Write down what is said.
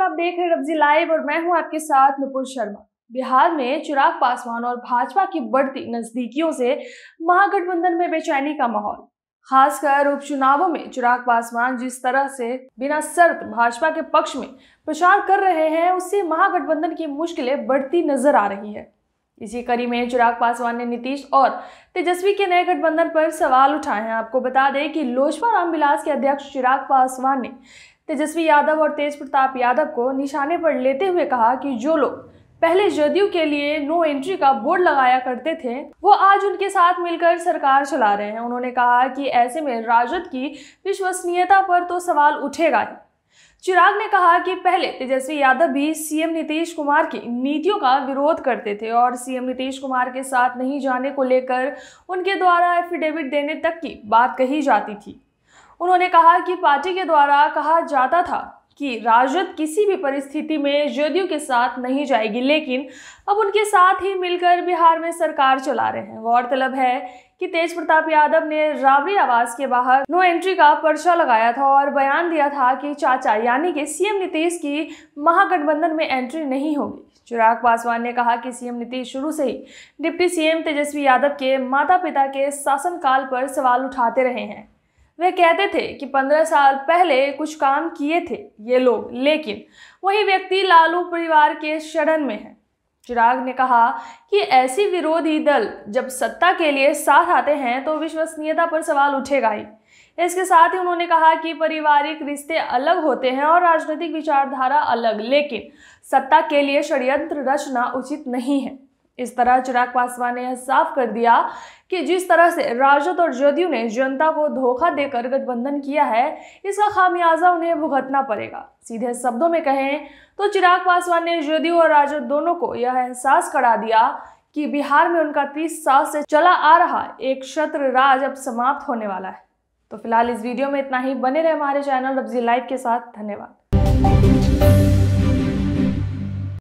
नमस्कार आप देख रहे हैं रबजी लाइव और मैं हूं आपके साथ नुपुर शर्मा बिहार में चिराग पासवान और भाजपा की बढ़ती नजदीकियों से महागठबंधन में बेचैनी का माहौल खासकर उपचुनावों में चिराग पासवान जिस तरह से बिना शर्त भाजपा के पक्ष में प्रचार कर रहे हैं उससे महागठबंधन की मुश्किलें बढ़ती नजर आ रही है इसी कड़ी में चिराग पासवान ने नीतीश और तेजस्वी के नए गठबंधन पर सवाल उठाए हैं आपको बता दें कि लोजपा रामविलास के अध्यक्ष चिराग पासवान ने तेजस्वी यादव और तेज प्रताप यादव को निशाने पर लेते हुए कहा कि जो लोग पहले जदयू के लिए नो एंट्री का बोर्ड लगाया करते थे वो आज उनके साथ मिलकर सरकार चला रहे हैं उन्होंने कहा कि ऐसे में राजद की विश्वसनीयता पर तो सवाल उठेगा ही चिराग ने कहा कि पहले तेजस्वी यादव भी सीएम नीतीश कुमार की नीतियों का विरोध करते थे और सीएम नीतीश कुमार के साथ नहीं जाने को लेकर उनके द्वारा एफिडेविट देने तक की बात कही जाती थी उन्होंने कहा कि पार्टी के द्वारा कहा जाता था कि राजद किसी भी परिस्थिति में जेडीयू के साथ नहीं जाएगी लेकिन अब उनके साथ ही मिलकर बिहार में सरकार चला रहे हैं गौरतलब है कि तेज प्रताप यादव ने राबड़ी आवास के बाहर नो एंट्री का पर्चा लगाया था और बयान दिया था कि चाचा यानी कि सीएम नीतीश की महागठबंधन में एंट्री नहीं होगी चिराग पासवान ने कहा कि सीएम नीतीश शुरू से ही डिप्टी सीएम तेजस्वी यादव के माता पिता के शासनकाल पर सवाल उठाते रहे हैं वे कहते थे कि पंद्रह साल पहले कुछ काम किए थे ये लोग लेकिन वही व्यक्ति लालू परिवार के शरण में है चिराग ने कहा कि ऐसी विरोधी दल जब सत्ता के लिए साथ आते हैं तो विश्वसनीयता पर सवाल उठेगा ही इसके साथ ही उन्होंने कहा कि पारिवारिक रिश्ते अलग होते हैं और राजनीतिक विचारधारा अलग लेकिन सत्ता के लिए षड्यंत्र रचना उचित नहीं है इस तरह चिराग पासवान ने साफ कर दिया कि जिस तरह से राजद और जदयू ने जनता को धोखा देकर गठबंधन किया है इसका खामियाजा उन्हें भुगतना पड़ेगा सीधे शब्दों में कहें तो चिराग पासवान ने जदयू और राजद दोनों को यह एहसास करा दिया कि बिहार में उनका तीस साल से चला आ रहा एक शत्र राज अब समाप्त होने वाला है तो फिलहाल इस वीडियो में इतना ही बने रहे हमारे चैनल रब्जी लाइव के साथ धन्यवाद